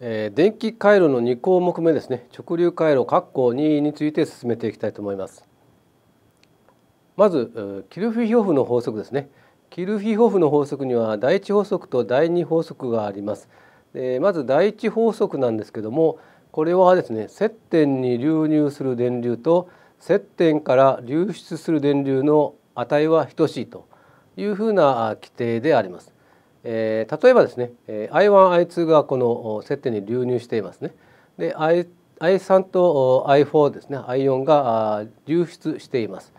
え電気回路の2項目目ですね直流回路括弧2について進めていきたいと思いますまずキルフィヒホフの法則ですねキルフィホフの法則には第1法則と第2法則がありますでまず第1法則なんですけどもこれはですね接点に流入する電流と接点から流出する電流の値は等しいというふうな規定であります。えー、例えばですね I1I2 がこの接点に流入していますね。で I 3と I4 ですね I4 が流出しています。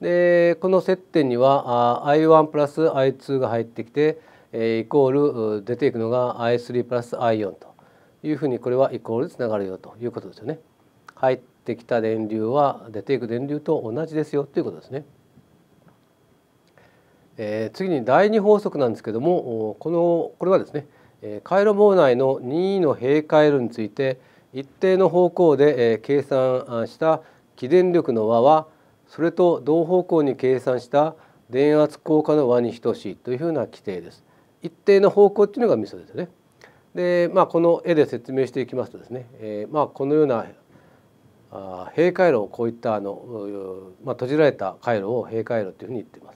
でこの接点には I1 プラス I2 が入ってきてイコール出ていくのが I3 プラス I4 というふうにこれはイコールつながるよということですよね。入ってきた電流は出ていく電流と同じですよということですね。えー、次に第2法則なんですけどもこのこれはですね回路網内の任意の閉回路について一定の方向で計算した起電力の和はそれと同方向に計算した電圧効果の和に等しいというふうな規定です。一定の方向っていうのがミソですね。で、まあこの絵で説明していきますとですね、えー、まあこのような閉回路をこういったあのまあ閉じられた回路を閉回路というふうに言っています。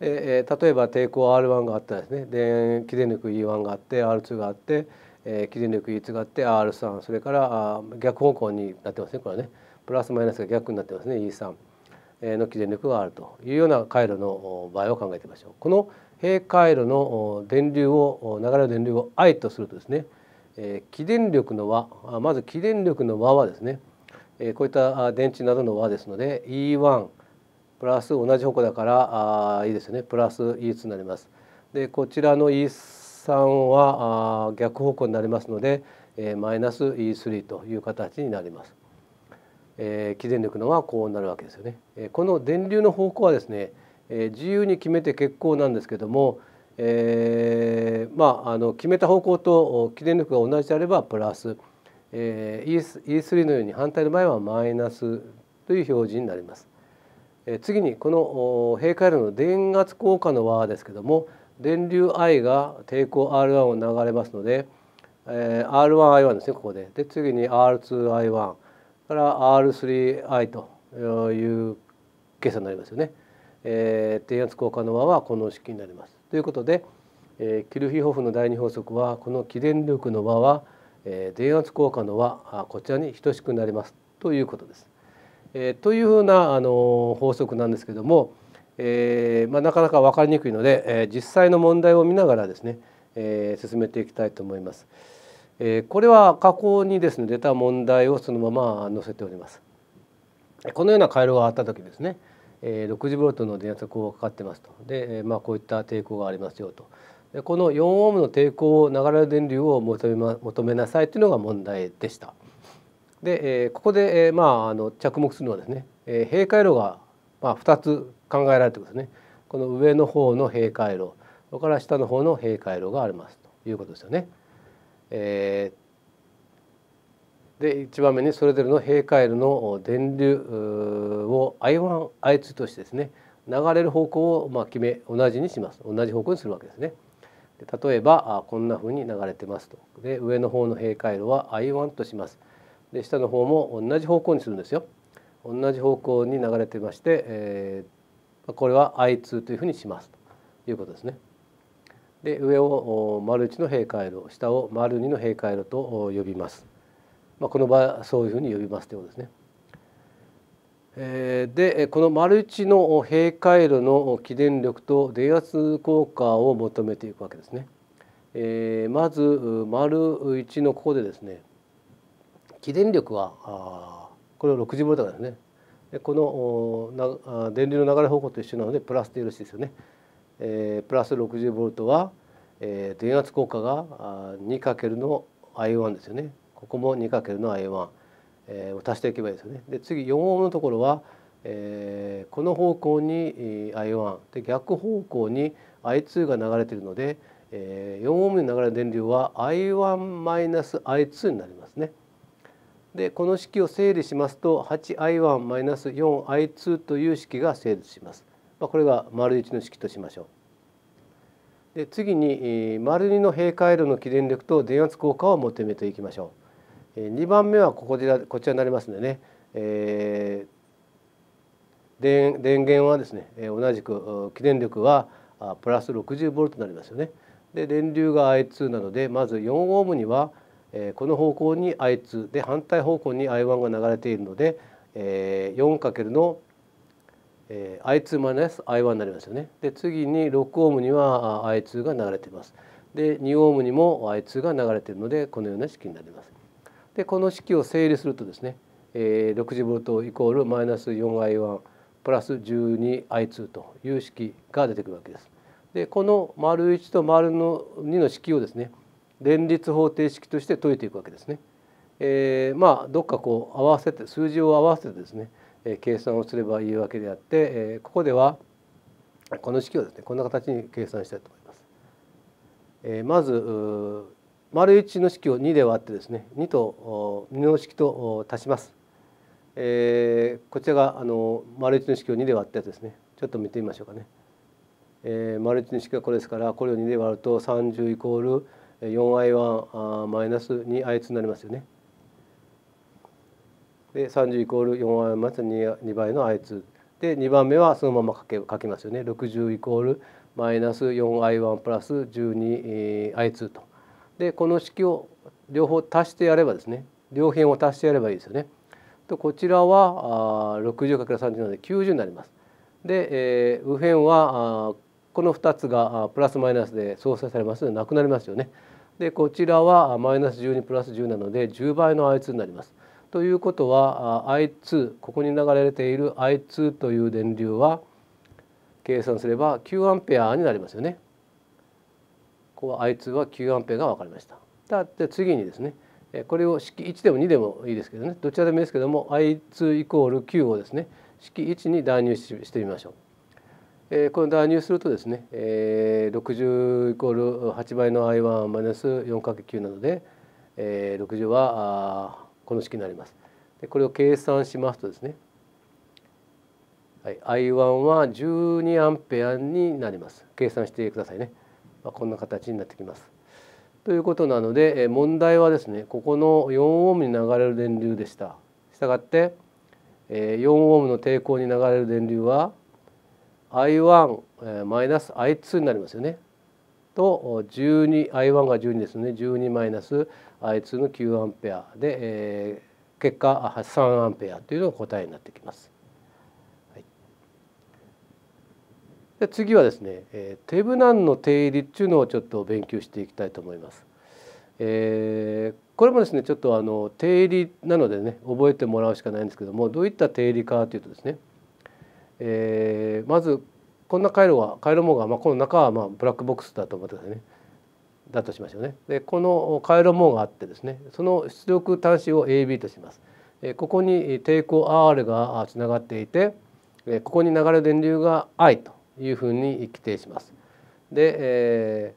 えー、例えば抵抗 R1 があったらですね電気電力 E1 があって R2 があって、えー、気電力 E2 があって R3 それからあ逆方向になってますねこれはねプラスマイナスが逆になってますね E3 の切電力があるというような回路の場合を考えてみましょう。この平回路の電流を流れる電流を I とするとですね、えー、起電力の和まず起電力の和はですね、えこういった電池などの和ですので E1 プラス同じ方向だからあいいですねプラス E2 になります。でこちらの E3 はあ逆方向になりますので、えー、マイナス E3 という形になります。えー、起電力のはこうなるわけですよね。えー、この電流の方向はですね、えー、自由に決めて結構なんですけども、えー、まああの決めた方向と起電力が同じであればプラス、えー、E3 のように反対の場合はマイナスという表示になります。え次にこの閉回路の電圧効果の和ですけども電流 I が抵抗 R1 を流れますので、え R1I1 ですねここでで次に R2I1 から R3I という計算になりますよね。えー、電圧効果の和はこの式になります。ということで、えー、キルヒホフの第二法則はこの起電力の和は、えー、電圧効果の和こちらに等しくなりますということです。えというふうなあの法則なんですけども、えーまあ、なかなか分かりにくいので、え実際の問題を見ながらですね、え進めていきたいと思います。えこれは加工にですね出た問題をそのまま載せております。このような回路があった時ですね、え 60V の電圧がかかってますとで、えまあ、こういった抵抗がありますよとでこの4オームの抵抗を流れる電流を求めなさいというのが問題でした。で、えここで、えまああの着目するのはですね、え閉回路がまあ2つ考えられてまですね。この上の方の閉回路、それから下の方の閉回路がありますということですよね。えー、で1番目にそれぞれの閉回路の電流を I1、I2 としてですね流れる方向をまあ決め同じにします同じ方向にするわけですね。例えばこんなふうに流れてますとで上の方の閉回路は I1 とします。で下の方も同じ方向にするんですよ同じ方向に流れてまして、えー、これは I2 というふうにしますということですね。で上を丸1の閉回路下を丸二の閉回路と呼びます。まあ、この場合そういうふうに呼びますということですね。えー、でこの丸1の閉回路の起電力と電圧効果を求めていくわけですね。えー、まず丸一のここでですね起電力はこれを 60V ですねでこの電流の流れ方向と一緒なのでプラスでよろしいですよね、えー、プラス 60V は、えー、電圧効果が 2× の I1 ですよねここも 2× の I1、えー、を足していけばいいですよねで次4オのところは、えー、この方向に I1 で逆方向に I2 が流れているので、えー、ムオに流れる電流は I1-I2 になりますね。でこの式を整理しますと 8i1-4i2 という式が成立します。まあ、これが丸一の式としましょう。で次に丸二の閉回路の起電力と電圧効果を求めていきましょう。2番目はここでこちらになりますんでね、えー、電電源はですね同じく起電力はプラス 60V になりますよね。で電流が I2 なのでまず4ムにはえこの方向に I2 で反対方向に I1 が流れているので、え 4× の、え I2-I1 になりますよね。で次に6ムには I2 が流れています。で2ムにも I2 が流れているのでこのような式になります。でこの式を整理するとですね、え 60V イコールマイナス 4I1 プラス 12I2 という式が出てくるわけです。でこの丸1と丸の2の式をですね連立方程式として解いていくわけですね。えー、まあどっかこう合わせて数字を合わせてですね、えー、計算をすればいいわけであって、えー、ここではこの式をですねこんな形に計算したいと思います。えー、まず丸一の式を二で割ってですね二と二の式と足します。えー、こちらがあの丸一の式を二で割ったやつですねちょっと見てみましょうかね。えー、丸一の式がこれですからこれを二で割ると三十イコール 4i1 マイナス 2i2 になりますよね。で30イコール 4i マイナス 2, 倍の i2 で2番目はそのまま書け書きますよね60イコールマイナス 4i1 プラス 12i2 と。でこの式を両方足してやればですね両辺を足してやればいいですよね。とこちらは 60×30 なので90になります。で、えー、右辺はこの2つがプラスマイナスで相殺されますのでなくなりますよね。でこちらはマイナス12プラス10なので10倍の I2 になります。ということは I2 ここに流れている I2 という電流は計算すれば9アンペアになりますよね。ここは I2 は9アンペアが分かりました。だって次にですねこれを式1でも2でもいいですけどねどちらでもいいですけども I2 イコール9をですね式1に代入してみましょう。えー、これ代入するとですね、えー、60イコール8倍の I1 マイナス 4×9 なので、えー、60はあこの式になります。でこれを計算しますとですね、はい、I1 は12アンペアになります。計算してくださいね。まあ、こんな形になってきます。ということなので、えー、問題はですねここの4オームに流れる電流でした。したがって、えー、4オームの抵抗に流れる電流は i1 マイナス i2 になりますよね。と 12i1 が12ですね12マイナス i2 の9アンペアで、えー、結果3アンペアというのが答えになってきます。はい、で次はですね、えー、テブナンの定理っていうのをちょっと勉強していきたいと思います。えー、これもですねちょっとあの定理なのでね覚えてもらうしかないんですけどもどういった定理かというとですねえー、まずこんな回路は回路網が、まあ、この中はまあブラックボックスだと思ってくださいねだとしましょうね。でこの回路網があってですねその出力端子を AB とします。えー、ここに抵抗 R がつながっていて、えー、ここに流れる電流が I というふうに規定します。で、え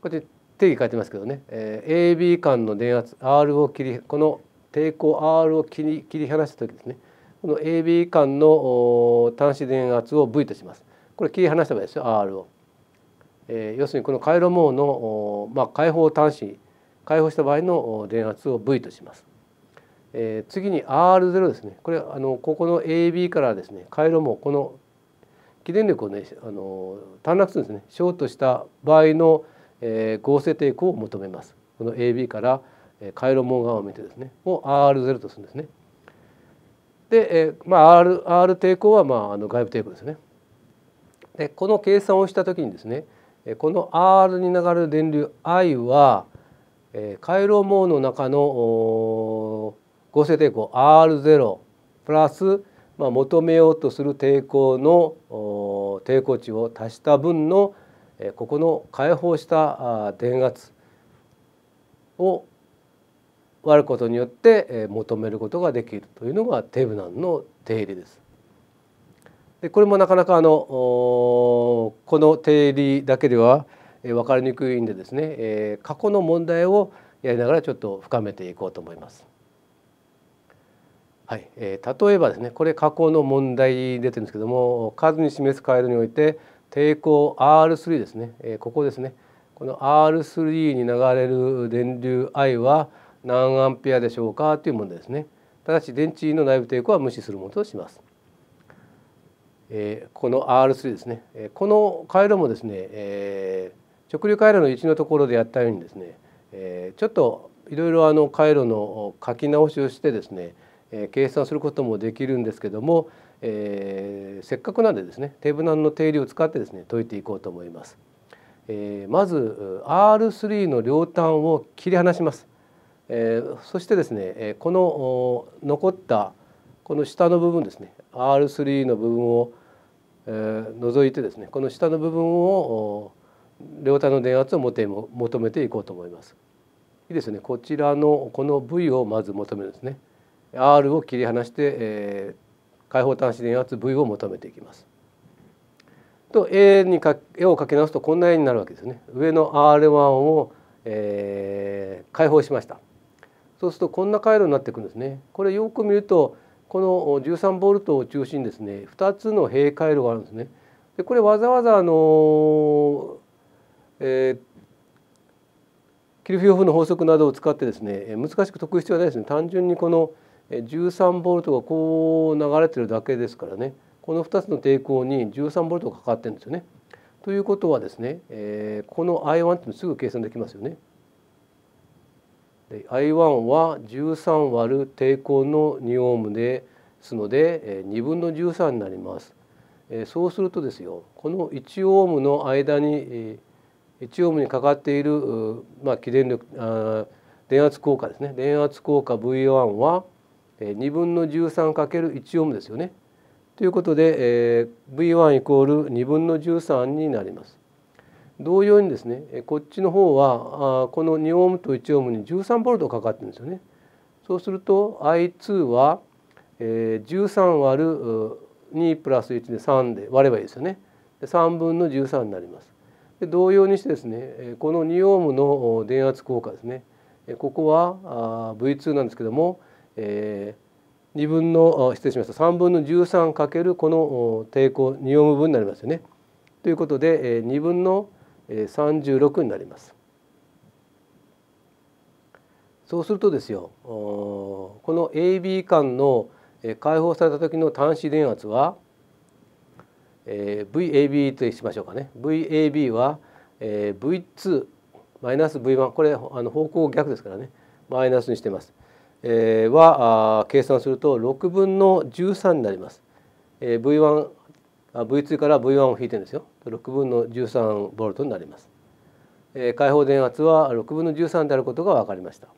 ー、こって定義書いてますけどね、えー、AB 間の電圧 R を切りこの抵抗 R を切り切り離した時ですねこの AB 間の端子電圧を V とします。これ切り離せばですよ R を。えー、要するにこの回路網の、まあ、開放端子開放した場合の電圧を V とします。えー、次に R0 ですねこれあのここの AB からですね回路網この起電力をねあの短絡するんですねショートした場合の、えー、合成抵抗を求めます。この AB から回路網側を見てですねを R0 とするんですね。で、えー、まあ R, R 抵抗はまああの外部抵抗ですね。でこの計算をした時にですねこの R に流れる電流 I は、えー、回路網の中の合成抵抗 R0 プラス、まあ、求めようとする抵抗の抵抗値を足した分のここの解放した電圧を割ることによって求めることができるというのがテブナンの定理です。でこれもなかなかあのこの定理だけでは分かりにくいんでですね過去の問題をやりながらちょっと深めていこうと思います。はい、えー、例えばですねこれ過去の問題出てるんですけども数に示す回路において抵抗 R3 ですね、えー、ここですねこの R3 に流れる電流 I は何アンペアでしょうかという問題ですねただし電池の内部抵抗は無視するものとしますえー、この R3 ですね、えー、この回路もですね、えー、直流回路の位置のところでやったようにですね、えー、ちょっといろいろあの回路の書き直しをしてですね、えー、計算することもできるんですけども、えー、せっかくなんでですねテーブナンの定理を使ってですね解いていこうと思います。えー、まず R3 の両端を切り離します。えー、そしてですねこの残ったこの下の部分ですね R3 の部分を、えー、除いてですねこの下の部分を両端の電圧を求めていこうと思います。いいですねこちらのこの部位をまず求めるんですね。R を切り離して、えー、開放端子電圧 V を求めていきます。と A, にか A をかけ直すとこんな絵になるわけですね。上の R1 を、えー、解放しました。そうするとこんな回路になっていくんですね。これよく見るとこの1 3トを中心にですね2つの閉回路があるんですね。でこれわざわざあの、えー、キルフィオフの法則などを使ってですね難しく解く必要はないですね単純にこの1 3トがこう流れてるだけですからねこの2つの抵抗に1 3トがかかってるんですよね。ということはですね、えー、この I1 っていうのすぐ計算できますよね。I1 は13割る抵抗の2オームですので2分の13になります。そうするとですよこの1オームの間に1オームにかかっている、まあ、起電力電圧効果ですね電圧効果 V1 は2分の 13×1 オームですよね。ということで V1 イコール2分の13になります。同様にですねこっちの方はこの2オームと1オームに13ボルトかかってるんですよね。そうすると I2 は13割る2プラス1で3で割ればいいですよね。3分の13になります。で同様にしてですねこの2オームの電圧効果ですねここは V2 なんですけども2分の失礼しました3分の13かけるこの抵抗2オーム分になりますよね。ということで2分の13 36になります。そうするとですよこの AB 間の解放された時の端子電圧は、え VAB としましょうかね VAB は、え V2 マイナス V1 これあの方向逆ですからねマイナスにしてます。えは計算すると6分の13になります。え V1 V2 から V1 を引いてるんですよ6分の1 3トになります、えー、開放電圧は6分の13であることが分かりました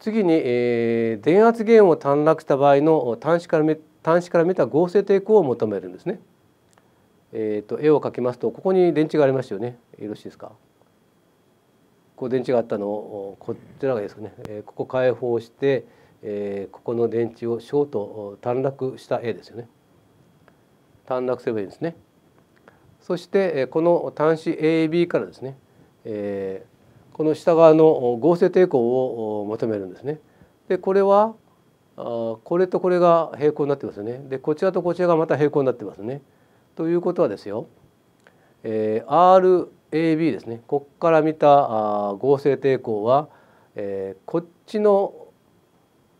次に、えー、電圧源を短絡した場合の端子から見端子から見た合成抵抗を求めるんですね、えーと、絵を描きますとここに電池がありますよねよろしいですかこう電池があったのをこちらがですかね、えここ開放して、えここの電池をショート短絡した絵ですよね。短絡すればいいですね。そしてこの端子 AB からですね、えー、この下側の合成抵抗を求めるんですね。でこれはこれとこれが平行になってますよね。でこちらとこちらがまた平行になってますね。ということはですよ、えー、RAB ですねこっから見た合成抵抗は、えー、こっちの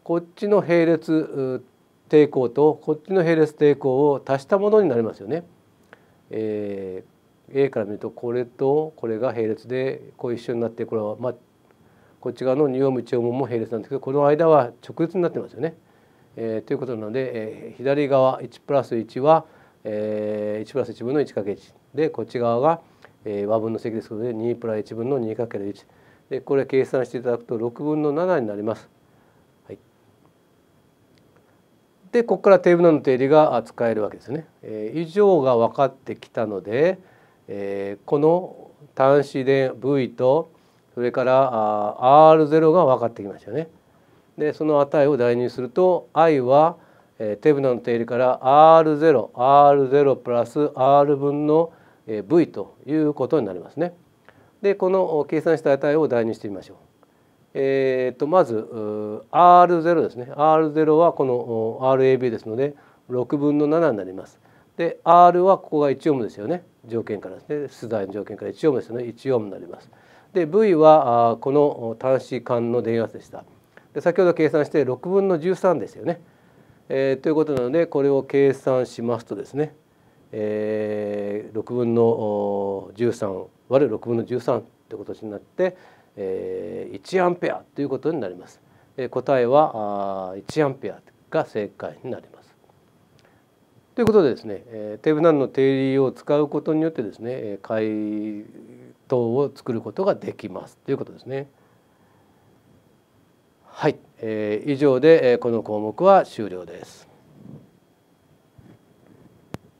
こっちの並列抵抗とこっちの並列抵抗を足したものになりますよね。えー、A から見るとこれとこれが並列でこう一緒になってこれはまあこっち側の二黄無四門も並列なんですけどこの間は直列になってますよね。えー、ということなので、えー、左側1プラス1は、えー、1プラス1分の 1×1 でこっち側が、えー、和分の積ですので2プラス1分の 2×1 でこれ計算していただくと6分の7になります。でここからテーブルの定理が使えるわけですね。えー、以上が分かってきたので、えー、この端子で V とそれからあ R0 が分かってきましたよね。でその値を代入すると I は、えー、テーブルの定理から r 0 R0 プラス R 分の V ということになりますね。でこの計算した値を代入してみましょう。えー、とまず R0 ですね R0 はこの RAB ですので6分の7になります。で R はここが1オームですよね条件からですね出題の条件から1オームですよね1オームになります。で V はこの端子間の電圧でした。で先ほど計算して6分の13ですよね。えー、ということなのでこれを計算しますとですね、えー、6分の13割る6分の13ってことになってえ1アンペアということになります、え答えはあ1アンペアが正解になりますということでですね、えテーブナンの定理を使うことによってですね解答を作ることができますということですねはい、え以上でこの項目は終了です